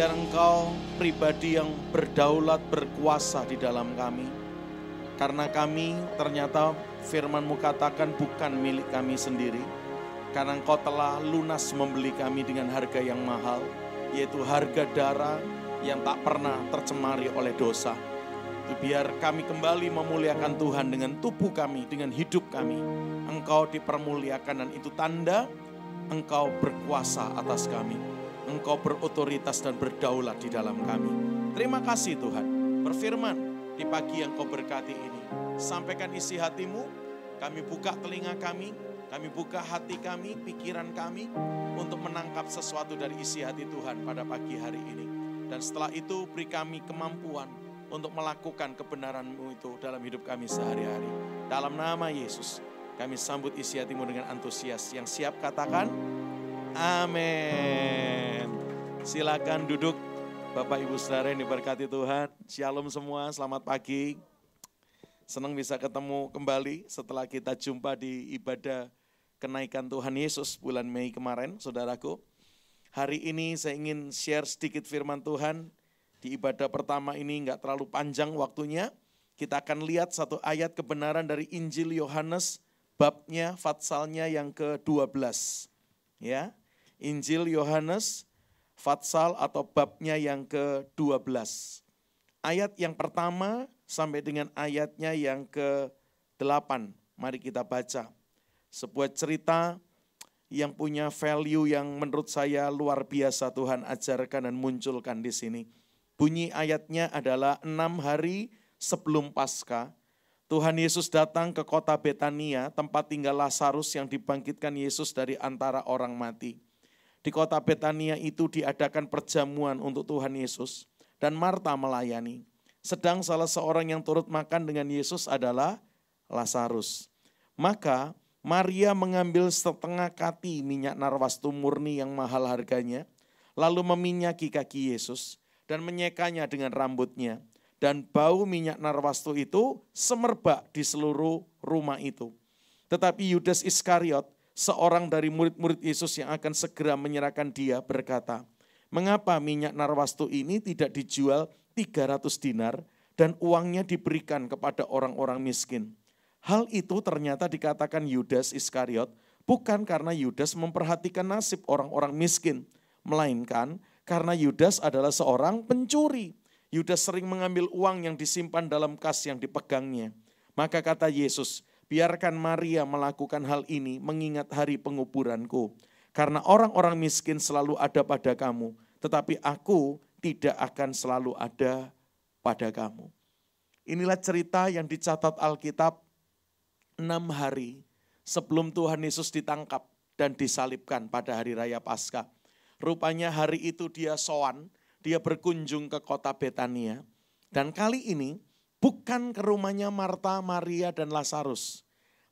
biar engkau pribadi yang berdaulat, berkuasa di dalam kami. Karena kami ternyata firmanmu katakan bukan milik kami sendiri. Karena engkau telah lunas membeli kami dengan harga yang mahal, yaitu harga darah yang tak pernah tercemari oleh dosa. Biar kami kembali memuliakan Tuhan dengan tubuh kami, dengan hidup kami. Engkau dipermuliakan dan itu tanda engkau berkuasa atas kami. Engkau berotoritas dan berdaulat di dalam kami. Terima kasih Tuhan. Berfirman di pagi yang kau berkati ini. Sampaikan isi hatimu, kami buka telinga kami, kami buka hati kami, pikiran kami untuk menangkap sesuatu dari isi hati Tuhan pada pagi hari ini. Dan setelah itu beri kami kemampuan untuk melakukan kebenaranmu itu dalam hidup kami sehari-hari. Dalam nama Yesus, kami sambut isi hatimu dengan antusias yang siap katakan, Amin. Silakan duduk Bapak Ibu Saudara yang diberkati Tuhan. Shalom semua, selamat pagi. Senang bisa ketemu kembali setelah kita jumpa di ibadah kenaikan Tuhan Yesus bulan Mei kemarin, saudaraku. Hari ini saya ingin share sedikit firman Tuhan. Di ibadah pertama ini nggak terlalu panjang waktunya. Kita akan lihat satu ayat kebenaran dari Injil Yohanes, babnya, fatsalnya yang ke-12. Ya, Injil Yohanes Fatsal atau babnya yang ke-12. Ayat yang pertama sampai dengan ayatnya yang ke-8. Mari kita baca. Sebuah cerita yang punya value yang menurut saya luar biasa Tuhan ajarkan dan munculkan di sini. Bunyi ayatnya adalah enam hari sebelum pasca Tuhan Yesus datang ke kota Betania, tempat tinggal Lazarus yang dibangkitkan Yesus dari antara orang mati. Di kota Betania itu diadakan perjamuan untuk Tuhan Yesus dan Marta melayani. Sedang salah seorang yang turut makan dengan Yesus adalah Lazarus. Maka Maria mengambil setengah kati minyak narwastu murni yang mahal harganya, lalu meminyaki kaki Yesus dan menyekanya dengan rambutnya. Dan bau minyak narwastu itu semerbak di seluruh rumah itu. Tetapi Yudas Iskariot seorang dari murid-murid Yesus yang akan segera menyerahkan dia berkata, mengapa minyak narwastu ini tidak dijual 300 dinar dan uangnya diberikan kepada orang-orang miskin. Hal itu ternyata dikatakan Yudas Iskariot bukan karena Yudas memperhatikan nasib orang-orang miskin, melainkan karena Yudas adalah seorang pencuri. Yudas sering mengambil uang yang disimpan dalam kas yang dipegangnya. Maka kata Yesus, biarkan Maria melakukan hal ini mengingat hari penguburanku. Karena orang-orang miskin selalu ada pada kamu, tetapi aku tidak akan selalu ada pada kamu. Inilah cerita yang dicatat Alkitab enam hari sebelum Tuhan Yesus ditangkap dan disalibkan pada hari raya Paskah. Rupanya hari itu dia soan dia berkunjung ke kota Betania. Dan kali ini bukan ke rumahnya Marta, Maria, dan Lazarus.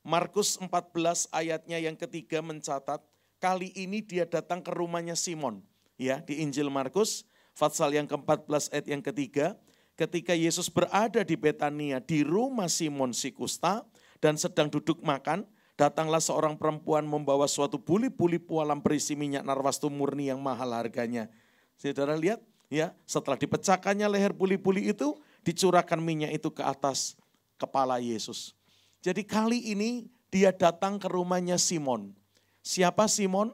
Markus 14 ayatnya yang ketiga mencatat, kali ini dia datang ke rumahnya Simon. Ya, di Injil Markus, Fatsal yang ke-14 ayat yang ketiga, ketika Yesus berada di Betania di rumah Simon si Kusta dan sedang duduk makan, datanglah seorang perempuan membawa suatu buli-buli pualam berisi minyak narwastu murni yang mahal harganya. Saudara lihat, ya, setelah dipecahkannya leher buli-buli itu, dicurahkan minyak itu ke atas kepala Yesus. Jadi kali ini dia datang ke rumahnya Simon. Siapa Simon?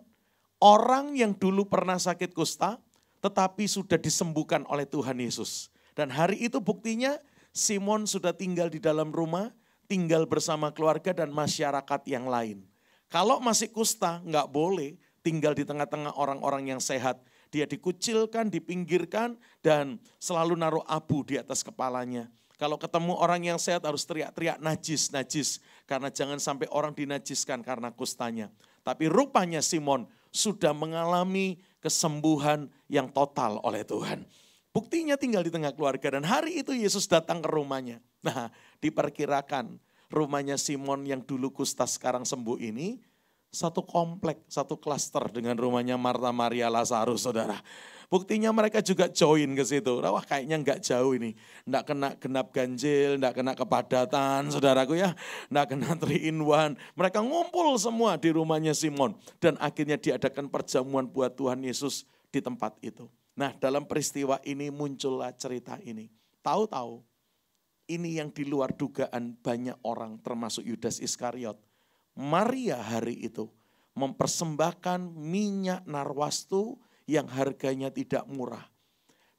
Orang yang dulu pernah sakit kusta tetapi sudah disembuhkan oleh Tuhan Yesus. Dan hari itu buktinya Simon sudah tinggal di dalam rumah, tinggal bersama keluarga dan masyarakat yang lain. Kalau masih kusta nggak boleh tinggal di tengah-tengah orang-orang yang sehat dia dikucilkan, dipinggirkan, dan selalu naruh abu di atas kepalanya. Kalau ketemu orang yang sehat harus teriak-teriak najis, najis. Karena jangan sampai orang dinajiskan karena kustanya. Tapi rupanya Simon sudah mengalami kesembuhan yang total oleh Tuhan. Buktinya tinggal di tengah keluarga dan hari itu Yesus datang ke rumahnya. Nah diperkirakan rumahnya Simon yang dulu kusta sekarang sembuh ini satu komplek, satu klaster dengan rumahnya Marta Maria Lazarus, saudara. Buktinya mereka juga join ke situ. Nah, wah kayaknya nggak jauh ini. Nggak kena genap ganjil, nggak kena kepadatan, saudaraku ya. Nggak kena three in one. Mereka ngumpul semua di rumahnya Simon. Dan akhirnya diadakan perjamuan buat Tuhan Yesus di tempat itu. Nah dalam peristiwa ini muncullah cerita ini. Tahu-tahu ini yang di luar dugaan banyak orang termasuk Yudas Iskariot Maria hari itu mempersembahkan minyak narwastu yang harganya tidak murah.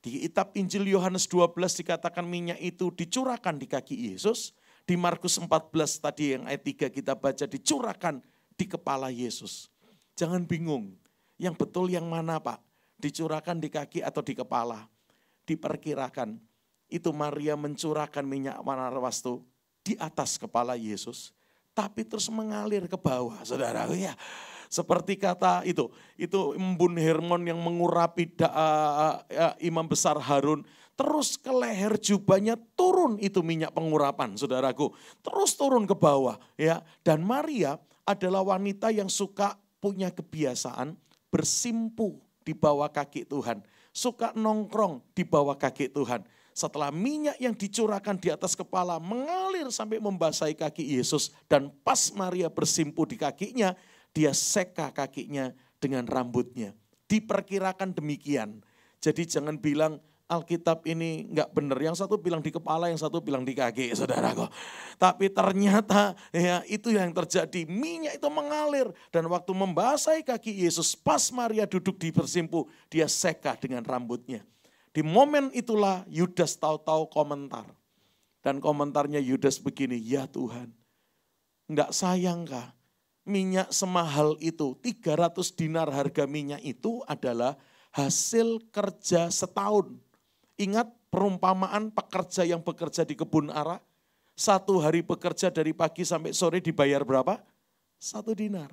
Di kitab Injil Yohanes 12 dikatakan minyak itu dicurahkan di kaki Yesus. Di Markus 14 tadi yang ayat 3 kita baca dicurahkan di kepala Yesus. Jangan bingung, yang betul yang mana Pak? Dicurahkan di kaki atau di kepala? Diperkirakan itu Maria mencurahkan minyak narwastu di atas kepala Yesus tapi terus mengalir ke bawah, saudara. Ya, seperti kata itu, itu embun Hermon yang mengurapi da, uh, uh, imam besar Harun, terus ke leher jubahnya turun itu minyak pengurapan, saudaraku. Terus turun ke bawah, ya. Dan Maria adalah wanita yang suka punya kebiasaan bersimpu di bawah kaki Tuhan, suka nongkrong di bawah kaki Tuhan, setelah minyak yang dicurahkan di atas kepala mengalir sampai membasahi kaki Yesus dan pas Maria bersimpu di kakinya, dia seka kakinya dengan rambutnya. Diperkirakan demikian. Jadi jangan bilang Alkitab ini nggak benar. Yang satu bilang di kepala, yang satu bilang di kaki, saudara kok. Tapi ternyata ya itu yang terjadi. Minyak itu mengalir dan waktu membasahi kaki Yesus, pas Maria duduk di bersimpu, dia seka dengan rambutnya. Di momen itulah Yudas tahu-tahu komentar. Dan komentarnya Yudas begini, ya Tuhan, enggak sayangkah minyak semahal itu, 300 dinar harga minyak itu adalah hasil kerja setahun. Ingat perumpamaan pekerja yang bekerja di kebun arah, satu hari bekerja dari pagi sampai sore dibayar berapa? Satu dinar.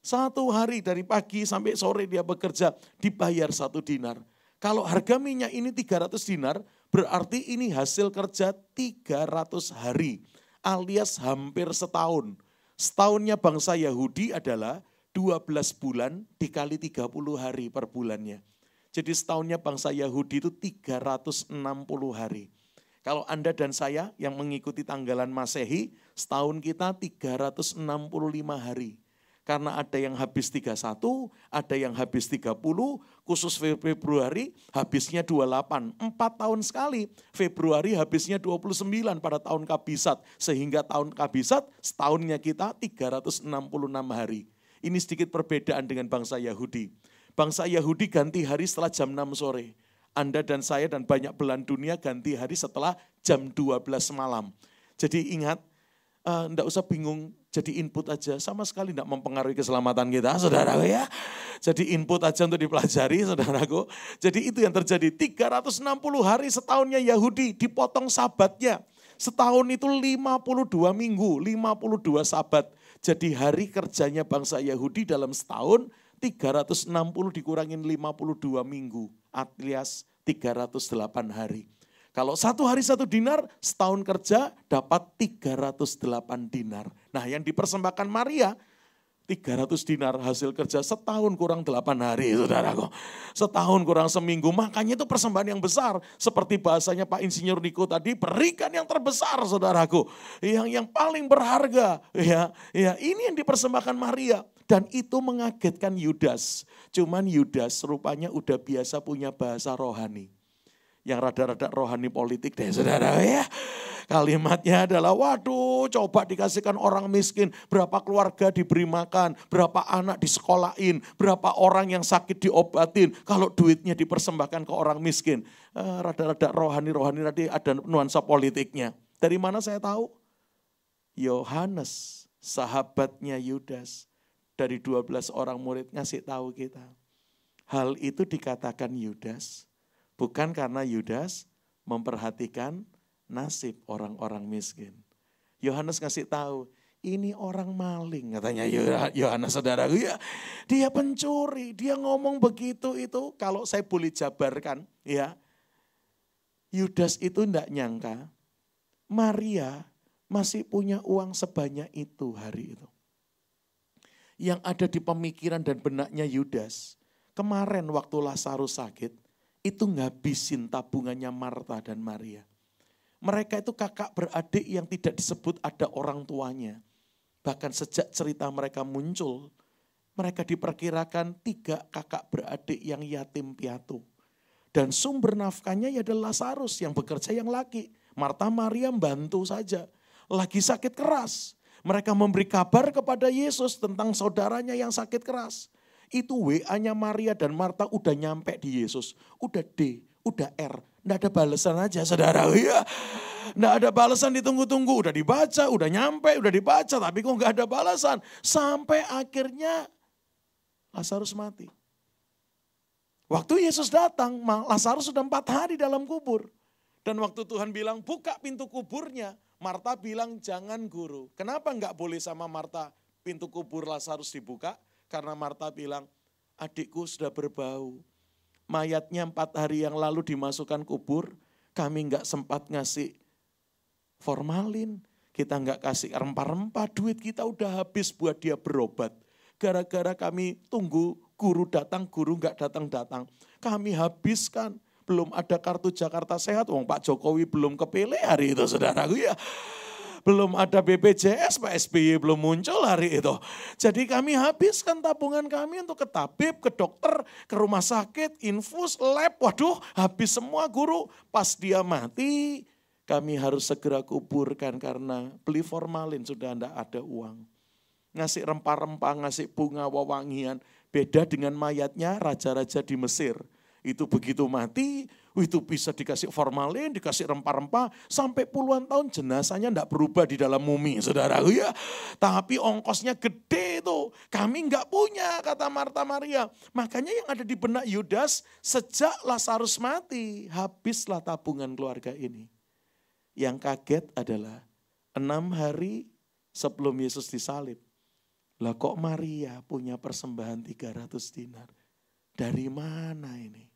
Satu hari dari pagi sampai sore dia bekerja dibayar satu dinar. Kalau harga minyak ini 300 dinar, berarti ini hasil kerja 300 hari alias hampir setahun. Setahunnya bangsa Yahudi adalah 12 bulan dikali 30 hari per bulannya. Jadi setahunnya bangsa Yahudi itu 360 hari. Kalau Anda dan saya yang mengikuti tanggalan Masehi, setahun kita 365 hari. Karena ada yang habis 31, ada yang habis 30, khusus Februari habisnya 28. Empat tahun sekali, Februari habisnya 29 pada tahun kabisat. Sehingga tahun kabisat setahunnya kita 366 hari. Ini sedikit perbedaan dengan bangsa Yahudi. Bangsa Yahudi ganti hari setelah jam 6 sore. Anda dan saya dan banyak belahan dunia ganti hari setelah jam 12 malam. Jadi ingat, tidak eh, uh, usah bingung jadi input aja sama sekali tidak mempengaruhi keselamatan kita, saudaraku ya. Jadi input aja untuk dipelajari, saudaraku. Jadi itu yang terjadi. 360 hari setahunnya Yahudi dipotong sabatnya. Setahun itu 52 minggu, 52 sabat. Jadi hari kerjanya bangsa Yahudi dalam setahun 360 dikurangin 52 minggu alias 308 hari. Kalau satu hari satu dinar, setahun kerja dapat 308 dinar. Nah yang dipersembahkan Maria 300 dinar hasil kerja setahun kurang 8 hari saudaraku. Setahun kurang seminggu. Makanya itu persembahan yang besar. Seperti bahasanya Pak Insinyur Niko tadi, berikan yang terbesar saudaraku. Yang yang paling berharga. Ya, ya Ini yang dipersembahkan Maria. Dan itu mengagetkan Yudas. Cuman Yudas rupanya udah biasa punya bahasa rohani. Yang rada-rada rohani politik deh saudara ya. Kalimatnya adalah, waduh coba dikasihkan orang miskin, berapa keluarga diberi makan, berapa anak disekolahin, berapa orang yang sakit diobatin, kalau duitnya dipersembahkan ke orang miskin. Eh, rada-rada rohani-rohani tadi ada nuansa politiknya. Dari mana saya tahu? Yohanes, sahabatnya Yudas, dari 12 orang murid ngasih tahu kita. Hal itu dikatakan Yudas, bukan karena Yudas memperhatikan nasib orang-orang miskin. Yohanes ngasih tahu, ini orang maling katanya iya. Yohanes saudara ya dia pencuri dia ngomong begitu itu kalau saya boleh jabarkan ya Yudas itu tidak nyangka Maria masih punya uang sebanyak itu hari itu yang ada di pemikiran dan benaknya Yudas kemarin waktu Lazarus sakit itu ngabisin tabungannya Marta dan Maria mereka itu kakak beradik yang tidak disebut ada orang tuanya. Bahkan sejak cerita mereka muncul, mereka diperkirakan tiga kakak beradik yang yatim piatu. Dan sumber nafkahnya ya adalah Lazarus yang bekerja yang laki. Marta Maria bantu saja. Lagi sakit keras. Mereka memberi kabar kepada Yesus tentang saudaranya yang sakit keras. Itu WA-nya Maria dan Marta udah nyampe di Yesus. Udah D, udah R, tidak ada balasan aja saudara. Iya. Tidak ada balasan ditunggu-tunggu. Udah dibaca, udah nyampe, udah dibaca. Tapi kok nggak ada balasan. Sampai akhirnya Lazarus mati. Waktu Yesus datang, Lazarus sudah empat hari dalam kubur. Dan waktu Tuhan bilang, buka pintu kuburnya. Marta bilang, jangan guru. Kenapa nggak boleh sama Marta pintu kubur Lazarus dibuka? Karena Marta bilang, adikku sudah berbau mayatnya empat hari yang lalu dimasukkan kubur, kami nggak sempat ngasih formalin, kita nggak kasih rempah-rempah, duit kita udah habis buat dia berobat. Gara-gara kami tunggu guru datang, guru nggak datang-datang. Kami habiskan, belum ada kartu Jakarta Sehat, wong Pak Jokowi belum kepilih hari itu saudaraku ya belum ada BPJS, Pak SBY belum muncul hari itu. Jadi kami habiskan tabungan kami untuk ke tabib, ke dokter, ke rumah sakit, infus, lab. Waduh, habis semua guru. Pas dia mati, kami harus segera kuburkan karena beli formalin sudah tidak ada uang. Ngasih rempah-rempah, ngasih bunga, wawangian, Beda dengan mayatnya raja-raja di Mesir. Itu begitu mati, itu bisa dikasih formalin, dikasih rempah-rempah, sampai puluhan tahun jenazahnya tidak berubah di dalam mumi, saudara. Ya, tapi ongkosnya gede itu. Kami nggak punya, kata Marta Maria. Makanya yang ada di benak Yudas, sejak Lazarus mati, habislah tabungan keluarga ini. Yang kaget adalah enam hari sebelum Yesus disalib. Lah kok Maria punya persembahan 300 dinar? Dari mana ini?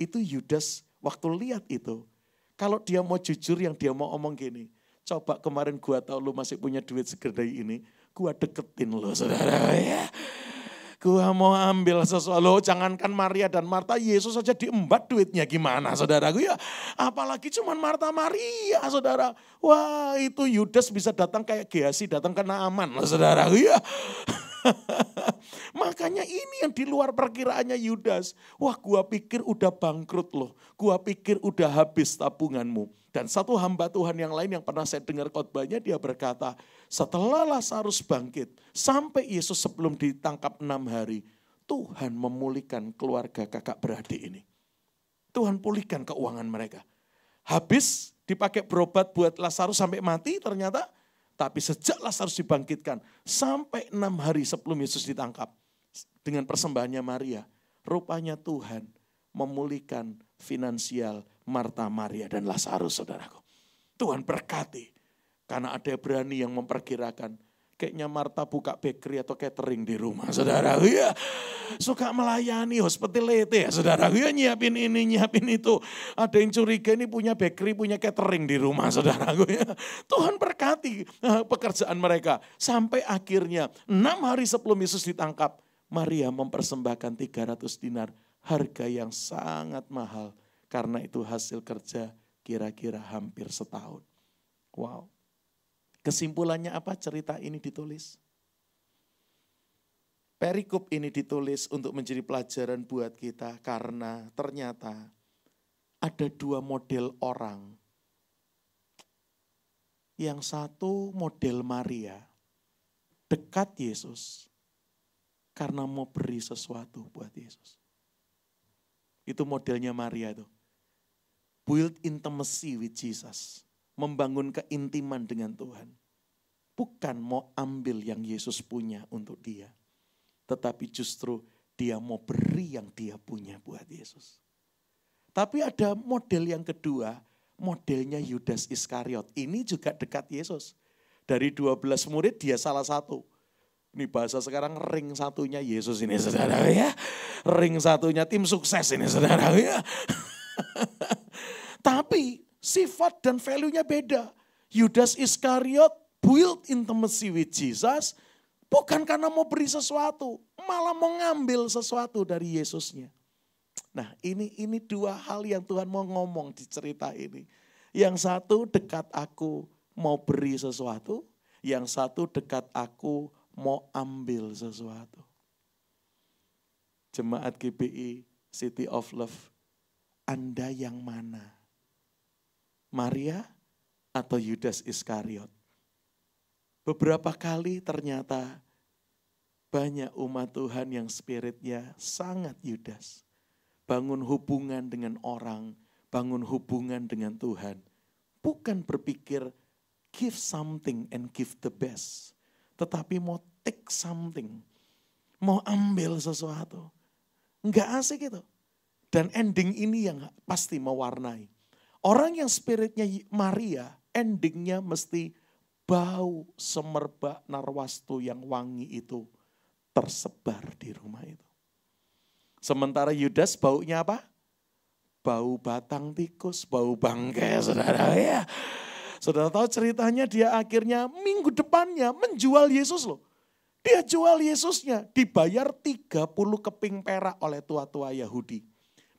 Itu Yudas waktu lihat itu. Kalau dia mau jujur yang dia mau omong gini. Coba kemarin gua tahu lu masih punya duit segede ini. Gua deketin lo saudara ya. Gua mau ambil sesuatu. lo jangankan Maria dan Marta, Yesus saja diembat duitnya gimana saudaraku ya. Apalagi cuman Marta Maria saudara. Wah itu Yudas bisa datang kayak Gehasi datang ke Naaman saudara saudaraku ya. Makanya ini yang di luar perkiraannya Yudas. Wah gua pikir udah bangkrut loh. Gua pikir udah habis tabunganmu. Dan satu hamba Tuhan yang lain yang pernah saya dengar khotbahnya dia berkata, setelah Lazarus bangkit, sampai Yesus sebelum ditangkap enam hari, Tuhan memulihkan keluarga kakak beradik ini. Tuhan pulihkan keuangan mereka. Habis dipakai berobat buat Lazarus sampai mati, ternyata tapi sejak Lazarus dibangkitkan, sampai enam hari sebelum Yesus ditangkap, dengan persembahannya Maria, rupanya Tuhan memulihkan finansial Marta, Maria, dan Lazarus, saudaraku. Tuhan berkati, karena ada berani yang memperkirakan Kayaknya Marta buka bakery atau catering di rumah, saudara. Ya, suka melayani hospitality ya, saudara. Ya, nyiapin ini, nyiapin itu. Ada yang curiga ini punya bakery, punya catering di rumah, saudara. Ya. Tuhan berkati eh, pekerjaan mereka. Sampai akhirnya, enam hari sebelum Yesus ditangkap, Maria mempersembahkan 300 dinar, harga yang sangat mahal. Karena itu hasil kerja kira-kira hampir setahun. Wow. Kesimpulannya apa cerita ini ditulis? Perikop ini ditulis untuk menjadi pelajaran buat kita karena ternyata ada dua model orang. Yang satu model Maria, dekat Yesus karena mau beri sesuatu buat Yesus. Itu modelnya Maria tuh. Build intimacy with Jesus membangun keintiman dengan Tuhan. Bukan mau ambil yang Yesus punya untuk dia. Tetapi justru dia mau beri yang dia punya buat Yesus. Tapi ada model yang kedua, modelnya Yudas Iskariot. Ini juga dekat Yesus. Dari 12 murid dia salah satu. Ini bahasa sekarang ring satunya Yesus ini saudara ya. Ring satunya tim sukses ini saudara ya. Tapi sifat dan value-nya beda. Yudas Iskariot build intimacy with Jesus bukan karena mau beri sesuatu, malah mau ngambil sesuatu dari Yesusnya. Nah, ini ini dua hal yang Tuhan mau ngomong di cerita ini. Yang satu dekat aku mau beri sesuatu, yang satu dekat aku mau ambil sesuatu. Jemaat GBI City of Love, Anda yang mana? Maria atau Yudas Iskariot. Beberapa kali ternyata banyak umat Tuhan yang spiritnya sangat Yudas. Bangun hubungan dengan orang, bangun hubungan dengan Tuhan. Bukan berpikir give something and give the best. Tetapi mau take something. Mau ambil sesuatu. Enggak asik itu. Dan ending ini yang pasti mewarnai Orang yang spiritnya Maria, endingnya mesti bau semerbak narwastu yang wangi itu tersebar di rumah itu. Sementara Yudas baunya apa? Bau batang tikus, bau bangkai, saudara. Ya. Saudara tahu ceritanya dia akhirnya minggu depannya menjual Yesus loh. Dia jual Yesusnya, dibayar 30 keping perak oleh tua-tua Yahudi.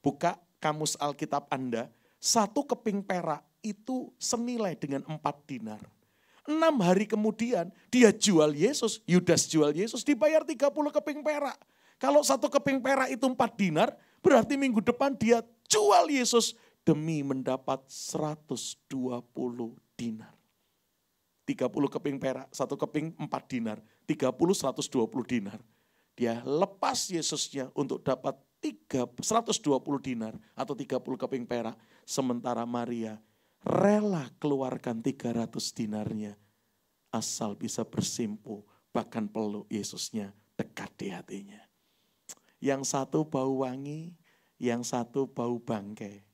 Buka kamus Alkitab Anda, satu keping perak itu senilai dengan empat dinar. Enam hari kemudian dia jual Yesus, Yudas jual Yesus, dibayar 30 keping perak. Kalau satu keping perak itu empat dinar, berarti minggu depan dia jual Yesus demi mendapat 120 dinar. 30 keping perak, satu keping empat dinar, 30 120 dinar. Dia lepas Yesusnya untuk dapat 3, 120 dinar atau 30 keping perak Sementara Maria rela keluarkan 300 dinarnya asal bisa bersimpu bahkan peluk Yesusnya dekat di hatinya. Yang satu bau wangi, yang satu bau bangkai.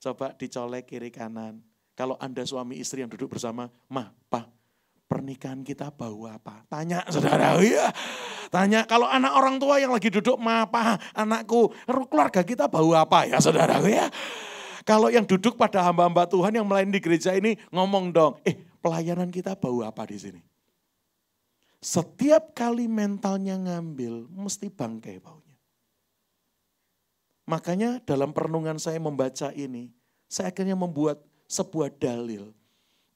Coba dicolek kiri kanan. Kalau Anda suami istri yang duduk bersama, mah, pa pernikahan kita bau apa? Tanya saudara, iya. Tanya kalau anak orang tua yang lagi duduk, mah, pa anakku, keluarga kita bau apa ya saudara, ya. Kalau yang duduk pada hamba-hamba Tuhan yang melayani di gereja ini ngomong dong, eh pelayanan kita bau apa di sini? Setiap kali mentalnya ngambil, mesti bangkai baunya. Makanya dalam perenungan saya membaca ini, saya akhirnya membuat sebuah dalil.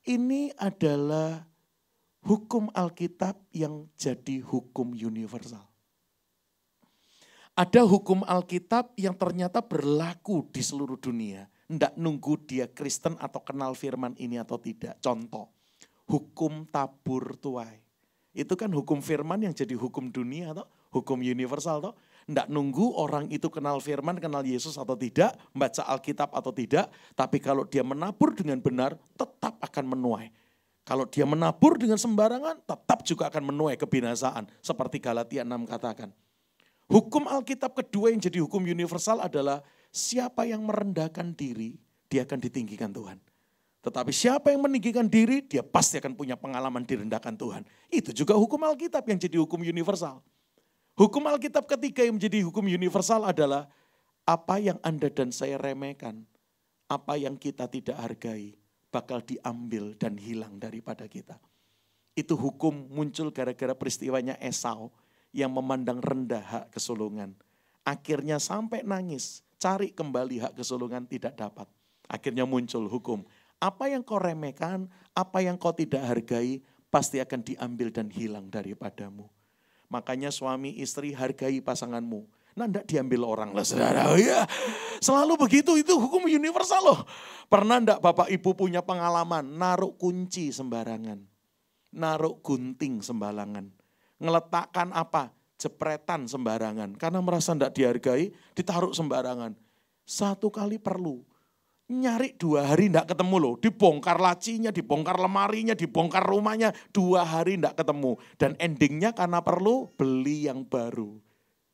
Ini adalah hukum Alkitab yang jadi hukum universal. Ada hukum Alkitab yang ternyata berlaku di seluruh dunia ndak nunggu dia Kristen atau kenal firman ini atau tidak. Contoh, hukum tabur tuai. Itu kan hukum firman yang jadi hukum dunia atau hukum universal toh. ndak nunggu orang itu kenal firman, kenal Yesus atau tidak, baca Alkitab atau tidak. Tapi kalau dia menabur dengan benar, tetap akan menuai. Kalau dia menabur dengan sembarangan, tetap juga akan menuai kebinasaan. Seperti Galatia 6 katakan. Hukum Alkitab kedua yang jadi hukum universal adalah Siapa yang merendahkan diri, dia akan ditinggikan Tuhan. Tetapi siapa yang meninggikan diri, dia pasti akan punya pengalaman direndahkan Tuhan. Itu juga hukum Alkitab yang jadi hukum universal. Hukum Alkitab ketiga yang menjadi hukum universal adalah apa yang Anda dan saya remehkan, apa yang kita tidak hargai, bakal diambil dan hilang daripada kita. Itu hukum muncul gara-gara peristiwanya Esau yang memandang rendah hak kesulungan. Akhirnya sampai nangis cari kembali hak kesulungan tidak dapat. Akhirnya muncul hukum. Apa yang kau remehkan, apa yang kau tidak hargai, pasti akan diambil dan hilang daripadamu. Makanya suami istri hargai pasanganmu. Nah, enggak diambil orang lah saudara. Oh, ya. Selalu begitu, itu hukum universal loh. Pernah enggak bapak ibu punya pengalaman, naruh kunci sembarangan. Naruh gunting sembarangan. Ngeletakkan apa? jepretan sembarangan. Karena merasa tidak dihargai, ditaruh sembarangan. Satu kali perlu. Nyari dua hari tidak ketemu loh. Dibongkar lacinya, dibongkar lemarinya, dibongkar rumahnya. Dua hari tidak ketemu. Dan endingnya karena perlu beli yang baru.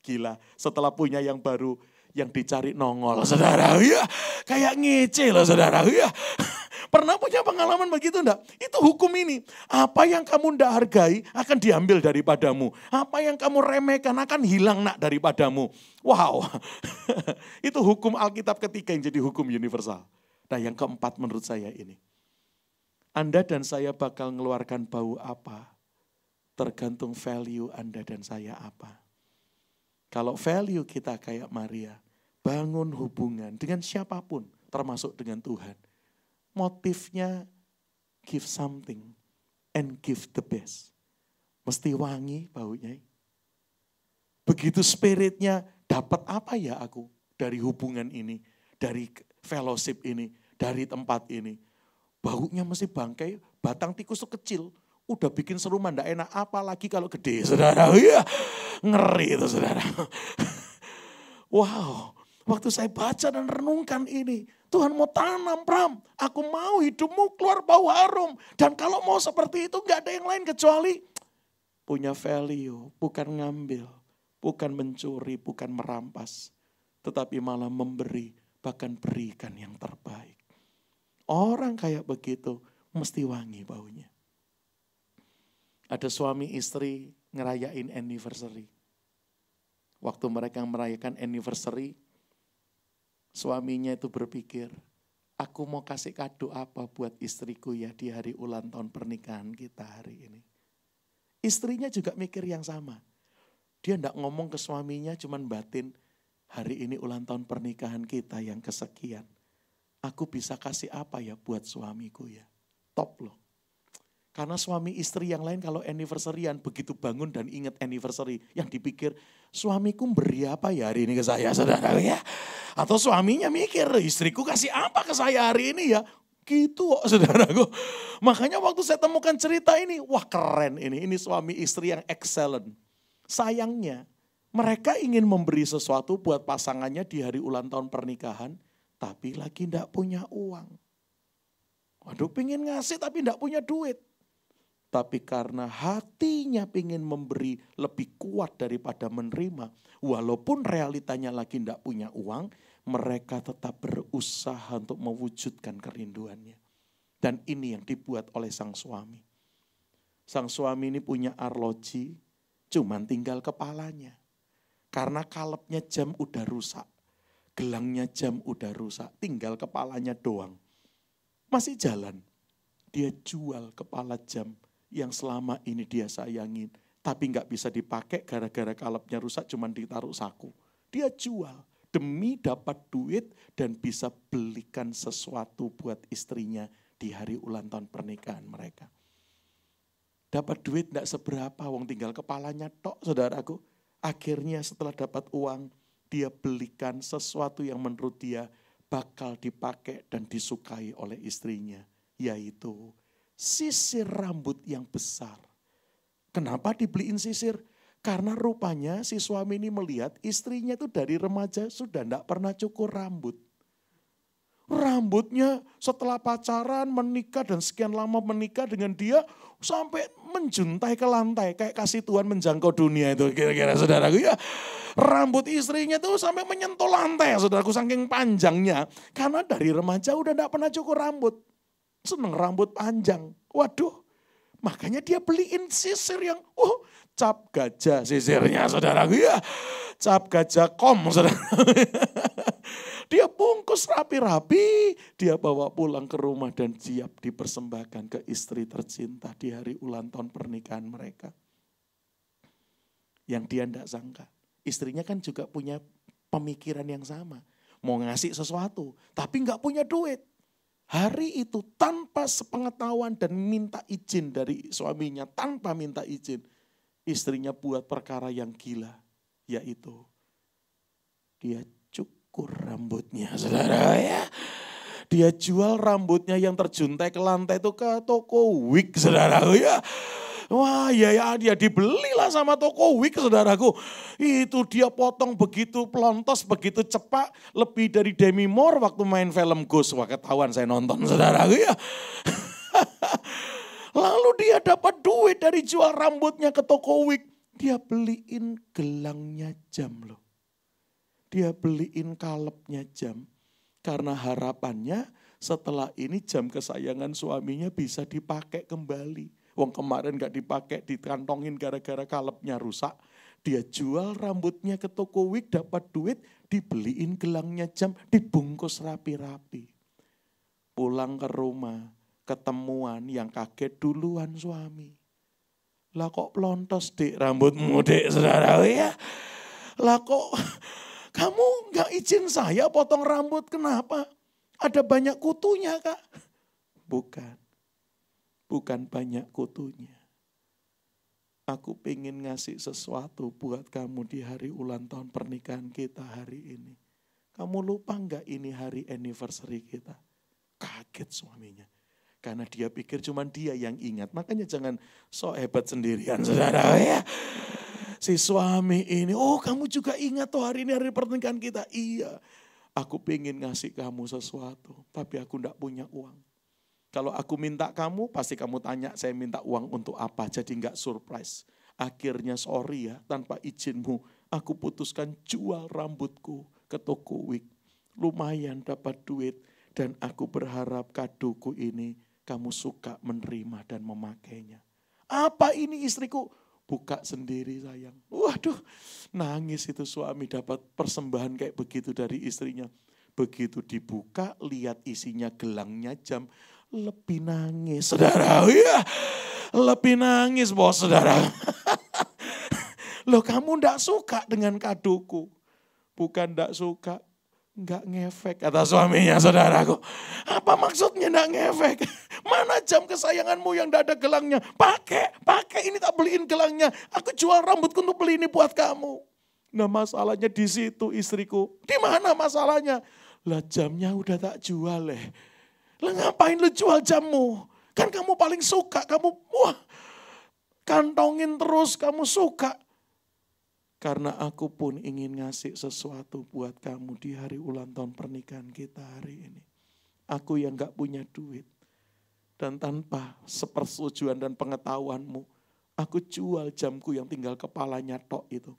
Gila, setelah punya yang baru, yang dicari nongol saudara. Ya, kayak ngece loh saudara. Ya. Pernah punya pengalaman begitu enggak? Itu hukum ini. Apa yang kamu ndak hargai akan diambil daripadamu. Apa yang kamu remehkan akan hilang nak daripadamu. Wow. itu hukum Alkitab ketiga yang jadi hukum universal. Nah yang keempat menurut saya ini. Anda dan saya bakal mengeluarkan bau apa? Tergantung value Anda dan saya apa. Kalau value kita kayak Maria, bangun hubungan dengan siapapun, termasuk dengan Tuhan motifnya give something and give the best. Mesti wangi baunya. Begitu spiritnya dapat apa ya aku dari hubungan ini, dari fellowship ini, dari tempat ini. Baunya mesti bangkai, batang tikus itu kecil. Udah bikin seruman, ndak enak. Apalagi kalau gede, saudara. Ya, ngeri itu, saudara. Wow, waktu saya baca dan renungkan ini, Tuhan mau tanam, Pram. Aku mau hidupmu keluar bau harum. Dan kalau mau seperti itu nggak ada yang lain kecuali punya value. Bukan ngambil, bukan mencuri, bukan merampas. Tetapi malah memberi, bahkan berikan yang terbaik. Orang kayak begitu mesti wangi baunya. Ada suami istri ngerayain anniversary. Waktu mereka merayakan anniversary, Suaminya itu berpikir, aku mau kasih kado apa buat istriku ya di hari ulang tahun pernikahan kita hari ini. Istrinya juga mikir yang sama. Dia tidak ngomong ke suaminya cuman batin, hari ini ulang tahun pernikahan kita yang kesekian. Aku bisa kasih apa ya buat suamiku ya. Top loh. Karena suami istri yang lain kalau anniversaryan begitu bangun dan ingat anniversary yang dipikir suamiku beri apa ya hari ini ke saya saudara ya. Atau suaminya mikir istriku kasih apa ke saya hari ini ya. Gitu kok saudaraku. Makanya waktu saya temukan cerita ini, wah keren ini. Ini suami istri yang excellent. Sayangnya mereka ingin memberi sesuatu buat pasangannya di hari ulang tahun pernikahan. Tapi lagi ndak punya uang. Waduh pingin ngasih tapi ndak punya duit tapi karena hatinya ingin memberi lebih kuat daripada menerima, walaupun realitanya lagi tidak punya uang, mereka tetap berusaha untuk mewujudkan kerinduannya. Dan ini yang dibuat oleh sang suami. Sang suami ini punya arloji, cuman tinggal kepalanya. Karena kalepnya jam udah rusak, gelangnya jam udah rusak, tinggal kepalanya doang. Masih jalan, dia jual kepala jam yang selama ini dia sayangin. Tapi nggak bisa dipakai gara-gara kalapnya rusak cuman ditaruh saku. Dia jual demi dapat duit dan bisa belikan sesuatu buat istrinya di hari ulang tahun pernikahan mereka. Dapat duit tidak seberapa, wong tinggal kepalanya tok saudaraku. Akhirnya setelah dapat uang, dia belikan sesuatu yang menurut dia bakal dipakai dan disukai oleh istrinya. Yaitu sisir rambut yang besar. Kenapa dibeliin sisir? Karena rupanya si suami ini melihat istrinya itu dari remaja sudah tidak pernah cukur rambut. Rambutnya setelah pacaran, menikah dan sekian lama menikah dengan dia sampai menjuntai ke lantai. Kayak kasih Tuhan menjangkau dunia itu kira-kira saudaraku ya. Rambut istrinya tuh sampai menyentuh lantai saudaraku saking panjangnya. Karena dari remaja udah tidak pernah cukur rambut seneng rambut panjang. Waduh, makanya dia beliin sisir yang, uh, cap gajah sisirnya saudara. Ya, cap gajah kom saudara. dia bungkus rapi-rapi, dia bawa pulang ke rumah dan siap dipersembahkan ke istri tercinta di hari ulang tahun pernikahan mereka. Yang dia tidak sangka. Istrinya kan juga punya pemikiran yang sama. Mau ngasih sesuatu, tapi nggak punya duit hari itu tanpa sepengetahuan dan minta izin dari suaminya, tanpa minta izin, istrinya buat perkara yang gila, yaitu dia cukur rambutnya, saudara ya. Dia jual rambutnya yang terjuntai ke lantai itu ke toko wig, saudara ya. Wah ya ya dia dibelilah sama toko wig saudaraku. Itu dia potong begitu pelontos, begitu cepat. Lebih dari Demi Moore waktu main film Ghost. Wah ketahuan saya nonton saudaraku ya. Lalu dia dapat duit dari jual rambutnya ke toko wig. Dia beliin gelangnya jam loh. Dia beliin kalepnya jam. Karena harapannya setelah ini jam kesayangan suaminya bisa dipakai kembali Wong kemarin gak dipakai, ditrantongin gara-gara kalepnya rusak. Dia jual rambutnya ke toko wig, dapat duit, dibeliin gelangnya jam, dibungkus rapi-rapi. Pulang ke rumah, ketemuan yang kaget duluan suami. Lah kok pelontos dik rambutmu dik saudara ya? Lah kok kamu gak izin saya potong rambut kenapa? Ada banyak kutunya kak? Bukan bukan banyak kutunya. Aku ingin ngasih sesuatu buat kamu di hari ulang tahun pernikahan kita hari ini. Kamu lupa nggak ini hari anniversary kita? Kaget suaminya. Karena dia pikir cuma dia yang ingat. Makanya jangan so hebat sendirian saudara. Ya. Si suami ini, oh kamu juga ingat tuh hari ini hari pernikahan kita. Iya, aku pengen ngasih kamu sesuatu. Tapi aku tidak punya uang kalau aku minta kamu, pasti kamu tanya, saya minta uang untuk apa, jadi nggak surprise. Akhirnya sorry ya, tanpa izinmu, aku putuskan jual rambutku ke toko wig. Lumayan dapat duit, dan aku berharap kaduku ini kamu suka menerima dan memakainya. Apa ini istriku? Buka sendiri sayang. Waduh, nangis itu suami dapat persembahan kayak begitu dari istrinya. Begitu dibuka, lihat isinya gelangnya jam lebih nangis, saudara. Ya, lebih nangis, bos, saudara. Loh kamu ndak suka dengan kaduku Bukan ndak suka, nggak ngefek kata suaminya saudaraku. Apa maksudnya nggak ngefek? Mana jam kesayanganmu yang tidak ada gelangnya? Pakai, pakai ini tak beliin gelangnya. Aku jual rambutku untuk beli ini buat kamu. Nah masalahnya di situ istriku. Di mana masalahnya? Lah jamnya udah tak jual leh. Lah ngapain lu jual jammu? Kan kamu paling suka, kamu wah kantongin terus, kamu suka. Karena aku pun ingin ngasih sesuatu buat kamu di hari ulang tahun pernikahan kita hari ini. Aku yang gak punya duit. Dan tanpa sepersetujuan dan pengetahuanmu, aku jual jamku yang tinggal kepalanya tok itu.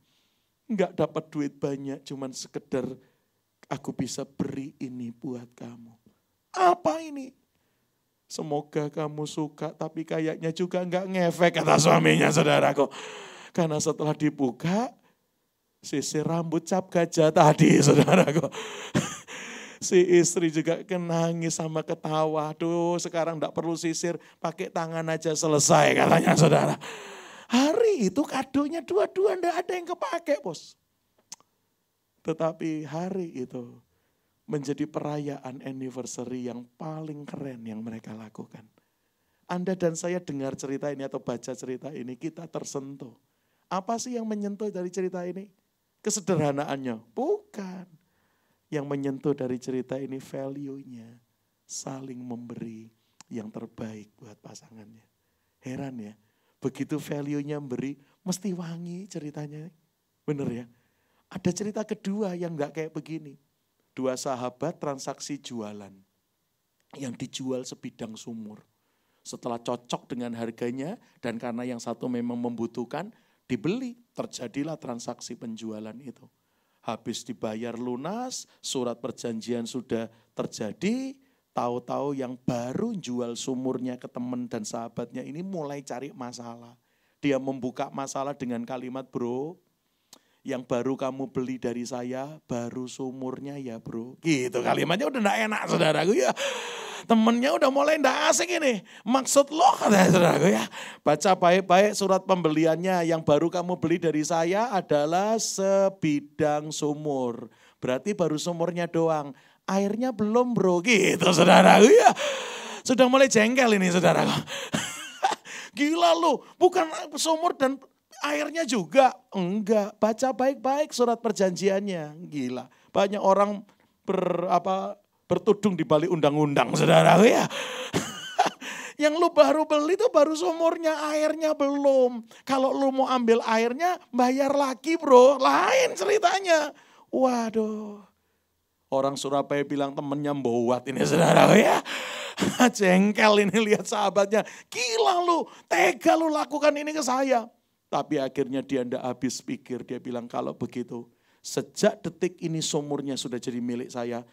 Enggak dapat duit banyak, cuman sekedar aku bisa beri ini buat kamu. Apa ini? Semoga kamu suka tapi kayaknya juga enggak ngefek kata suaminya saudaraku. Karena setelah dibuka sisir rambut cap gajah tadi saudaraku. si istri juga kenangis sama ketawa. Aduh sekarang tidak perlu sisir pakai tangan aja selesai katanya saudara. Hari itu kadonya dua-dua ndak ada yang kepake bos. Tetapi hari itu menjadi perayaan anniversary yang paling keren yang mereka lakukan. Anda dan saya dengar cerita ini atau baca cerita ini, kita tersentuh. Apa sih yang menyentuh dari cerita ini? Kesederhanaannya? Bukan. Yang menyentuh dari cerita ini value-nya. Saling memberi yang terbaik buat pasangannya. Heran ya, begitu value-nya memberi, mesti wangi ceritanya. Bener ya? Ada cerita kedua yang gak kayak begini dua sahabat transaksi jualan yang dijual sebidang sumur. Setelah cocok dengan harganya dan karena yang satu memang membutuhkan, dibeli. Terjadilah transaksi penjualan itu. Habis dibayar lunas, surat perjanjian sudah terjadi, tahu-tahu yang baru jual sumurnya ke teman dan sahabatnya ini mulai cari masalah. Dia membuka masalah dengan kalimat bro, yang baru kamu beli dari saya baru sumurnya ya bro. Gitu iya. kalimatnya udah enggak enak saudaraku ya. Temennya udah mulai enggak asik ini. Maksud lo kata saudaraku ya. Baca baik-baik surat pembeliannya yang baru kamu beli dari saya adalah sebidang sumur. Berarti baru sumurnya doang. Airnya belum bro gitu saudaraku ya. Sudah mulai jengkel ini saudaraku. Gila lu, bukan sumur dan airnya juga. Enggak, baca baik-baik surat perjanjiannya. Gila, banyak orang ber, apa, bertudung di balik undang-undang saudara. Ya. Yang lu baru beli itu baru sumurnya, airnya belum. Kalau lu mau ambil airnya, bayar lagi bro. Lain ceritanya. Waduh. Orang Surabaya bilang temennya membuat ini saudara ya. Jengkel ini lihat sahabatnya. Gila lu, tega lu lakukan ini ke saya. Tapi akhirnya dia tidak habis pikir. Dia bilang, kalau begitu, sejak detik ini sumurnya sudah jadi milik saya.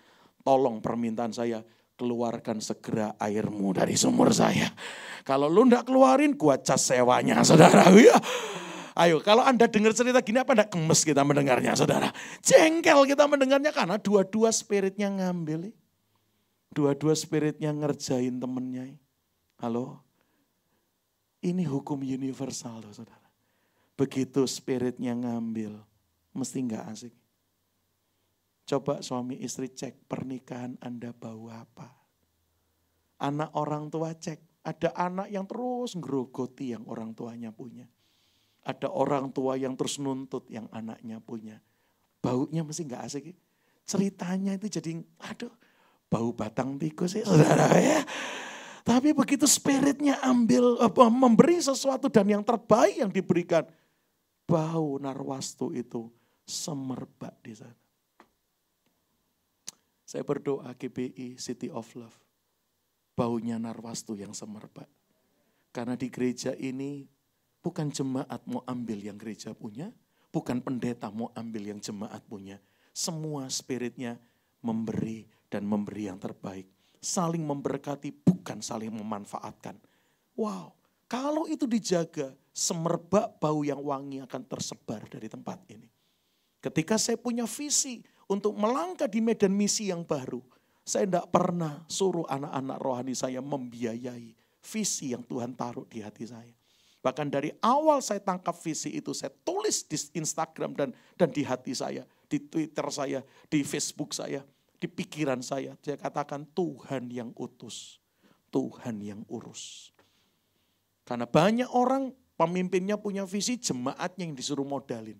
Tolong permintaan saya, keluarkan segera airmu dari sumur saya. Kalau lu ndak keluarin, gua cas sewanya, saudara. Ya. Ayo, kalau Anda dengar cerita gini apa ndak gemes kita mendengarnya, saudara? Jengkel kita mendengarnya karena dua-dua spiritnya ngambil. Eh. Dua-dua spiritnya ngerjain temennya. Eh. Halo? Ini hukum universal loh, saudara. Begitu spiritnya ngambil, mesti nggak asik. Coba suami istri cek pernikahan Anda bau apa. Anak orang tua cek, ada anak yang terus ngerogoti yang orang tuanya punya. Ada orang tua yang terus nuntut yang anaknya punya. Baunya mesti nggak asik. Ceritanya itu jadi, aduh, bau batang tikus sih, saudara ya. Tapi begitu spiritnya ambil memberi sesuatu dan yang terbaik yang diberikan, bau narwastu itu semerbak di sana. Saya berdoa GBI City of Love. Baunya narwastu yang semerbak. Karena di gereja ini bukan jemaat mau ambil yang gereja punya, bukan pendeta mau ambil yang jemaat punya. Semua spiritnya memberi dan memberi yang terbaik. Saling memberkati bukan saling memanfaatkan. Wow, kalau itu dijaga, semerbak bau yang wangi akan tersebar dari tempat ini. Ketika saya punya visi untuk melangkah di medan misi yang baru, saya tidak pernah suruh anak-anak rohani saya membiayai visi yang Tuhan taruh di hati saya. Bahkan dari awal saya tangkap visi itu, saya tulis di Instagram dan dan di hati saya, di Twitter saya, di Facebook saya, di pikiran saya. Saya katakan Tuhan yang utus, Tuhan yang urus. Karena banyak orang Pemimpinnya punya visi, jemaatnya yang disuruh modalin.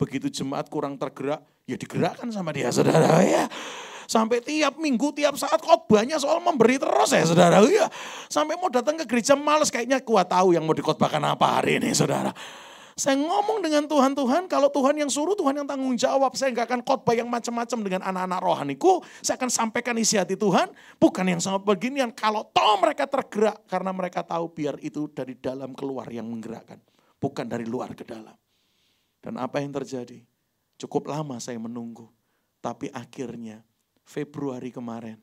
Begitu jemaat kurang tergerak, ya digerakkan sama dia saudara ya. Sampai tiap minggu, tiap saat khotbahnya soal memberi terus ya saudara. Ya. Sampai mau datang ke gereja males kayaknya kuat tahu yang mau dikotbahkan apa hari ini saudara. Saya ngomong dengan Tuhan, Tuhan kalau Tuhan yang suruh, Tuhan yang tanggung jawab. Saya nggak akan khotbah yang macam-macam dengan anak-anak rohaniku. Saya akan sampaikan isi hati Tuhan, bukan yang sangat beginian. Kalau toh mereka tergerak karena mereka tahu biar itu dari dalam keluar yang menggerakkan. Bukan dari luar ke dalam. Dan apa yang terjadi? Cukup lama saya menunggu. Tapi akhirnya Februari kemarin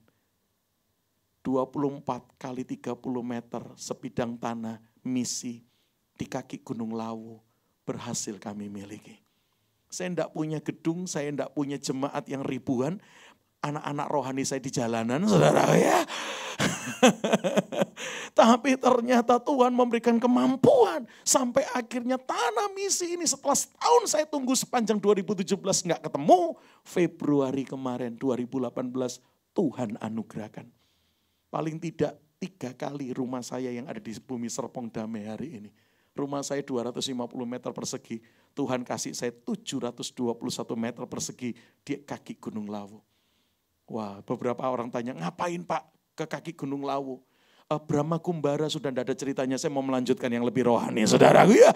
24 kali 30 meter sebidang tanah misi di kaki Gunung Lawu berhasil kami miliki. Saya tidak punya gedung, saya tidak punya jemaat yang ribuan. Anak-anak rohani saya di jalanan, saudara ya. Tapi ternyata Tuhan memberikan kemampuan. Sampai akhirnya tanah misi ini setelah setahun saya tunggu sepanjang 2017 nggak ketemu. Februari kemarin 2018 Tuhan anugerahkan. Paling tidak tiga kali rumah saya yang ada di bumi Serpong Damai hari ini Rumah saya 250 meter persegi. Tuhan kasih saya 721 meter persegi di kaki Gunung Lawu. Wah, beberapa orang tanya, ngapain Pak ke kaki Gunung Lawu? Uh, Brahma Kumbara sudah tidak ada ceritanya, saya mau melanjutkan yang lebih rohani, saudara. Ya,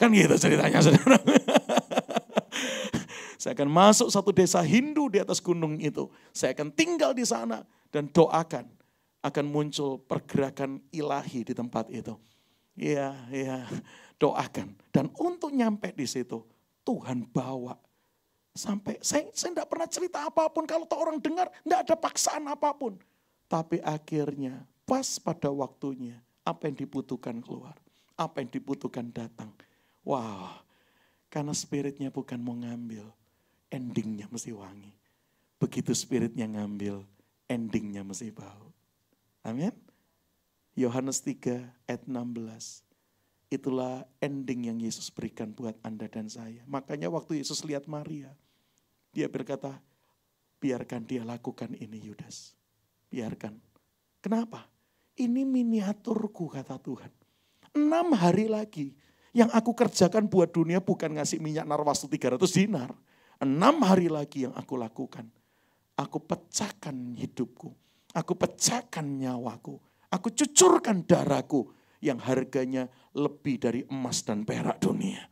kan gitu ceritanya, saudara. saya akan masuk satu desa Hindu di atas gunung itu. Saya akan tinggal di sana dan doakan akan muncul pergerakan ilahi di tempat itu Iya, iya. Doakan. Dan untuk nyampe di situ, Tuhan bawa. Sampai saya saya tidak pernah cerita apapun. Kalau orang dengar, tidak ada paksaan apapun. Tapi akhirnya, pas pada waktunya, apa yang dibutuhkan keluar. Apa yang dibutuhkan datang. Wow, karena spiritnya bukan mau ngambil, endingnya mesti wangi. Begitu spiritnya ngambil, endingnya mesti bau. Amin. Yohanes 3 ayat 16. Itulah ending yang Yesus berikan buat Anda dan saya. Makanya waktu Yesus lihat Maria, dia berkata, biarkan dia lakukan ini Yudas. Biarkan. Kenapa? Ini miniaturku kata Tuhan. Enam hari lagi yang aku kerjakan buat dunia bukan ngasih minyak narwastu 300 dinar. Enam hari lagi yang aku lakukan. Aku pecahkan hidupku. Aku pecahkan nyawaku Aku cucurkan darahku yang harganya lebih dari emas dan perak dunia.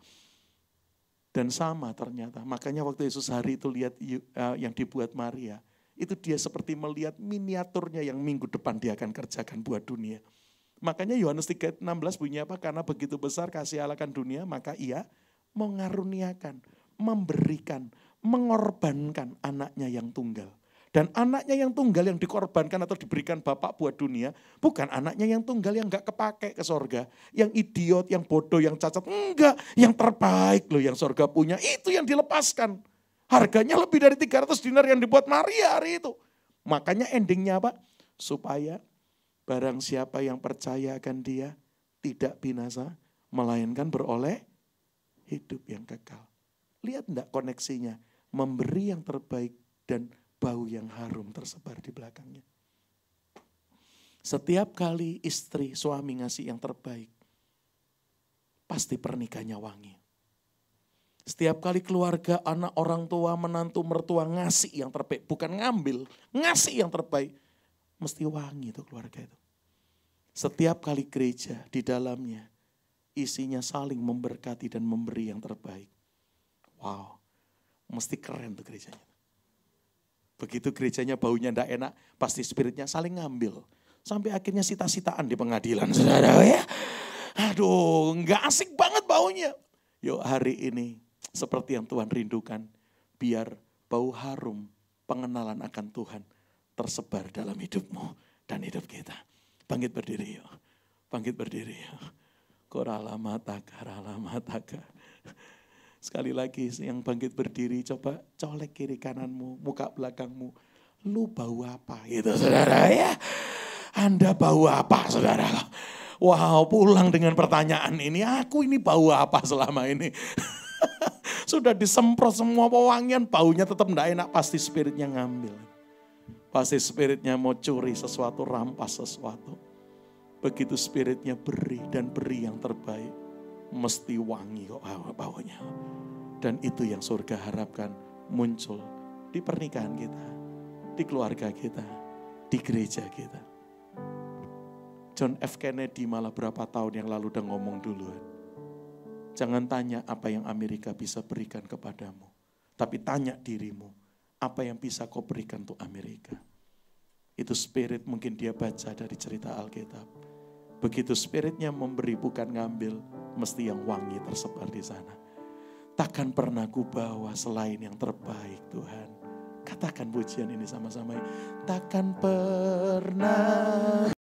Dan sama ternyata. Makanya waktu Yesus hari itu lihat eh, yang dibuat Maria. Itu dia seperti melihat miniaturnya yang minggu depan dia akan kerjakan buat dunia. Makanya Yohanes 3:16 bunyi apa? Karena begitu besar kasih Allah akan dunia, maka ia mengaruniakan, memberikan, mengorbankan anaknya yang tunggal. Dan anaknya yang tunggal yang dikorbankan atau diberikan bapak buat dunia, bukan anaknya yang tunggal yang gak kepake ke sorga. Yang idiot, yang bodoh, yang cacat, enggak. Yang terbaik loh yang sorga punya, itu yang dilepaskan. Harganya lebih dari 300 dinar yang dibuat Maria hari itu. Makanya endingnya apa? Supaya barang siapa yang percaya akan dia tidak binasa, melainkan beroleh hidup yang kekal. Lihat enggak koneksinya? Memberi yang terbaik dan bau yang harum tersebar di belakangnya. Setiap kali istri suami ngasih yang terbaik, pasti pernikahannya wangi. Setiap kali keluarga, anak, orang tua, menantu, mertua ngasih yang terbaik, bukan ngambil, ngasih yang terbaik, mesti wangi itu keluarga itu. Setiap kali gereja di dalamnya isinya saling memberkati dan memberi yang terbaik. Wow, mesti keren tuh gerejanya. Begitu gerejanya baunya ndak enak, pasti spiritnya saling ngambil. Sampai akhirnya sita-sitaan di pengadilan, saudara ya. Aduh, nggak asik banget baunya. Yuk hari ini, seperti yang Tuhan rindukan, biar bau harum pengenalan akan Tuhan tersebar dalam hidupmu dan hidup kita. Bangkit berdiri yuk. Bangkit berdiri yuk. Korala mataka, rala mataka. Sekali lagi yang bangkit berdiri coba colek kiri kananmu, muka belakangmu. Lu bau apa gitu saudara ya. Anda bau apa saudara? Wow pulang dengan pertanyaan ini, aku ini bau apa selama ini? Sudah disemprot semua pewangian, baunya tetap tidak enak, pasti spiritnya ngambil. Pasti spiritnya mau curi sesuatu, rampas sesuatu. Begitu spiritnya beri dan beri yang terbaik mesti wangi kok baunya. Dan itu yang surga harapkan muncul di pernikahan kita, di keluarga kita, di gereja kita. John F. Kennedy malah berapa tahun yang lalu udah ngomong duluan. Jangan tanya apa yang Amerika bisa berikan kepadamu. Tapi tanya dirimu, apa yang bisa kau berikan untuk Amerika? Itu spirit mungkin dia baca dari cerita Alkitab. Begitu spiritnya memberi bukan ngambil, mesti yang wangi tersebar di sana. Takkan pernah ku bawa selain yang terbaik Tuhan. Katakan pujian ini sama-sama. Takkan pernah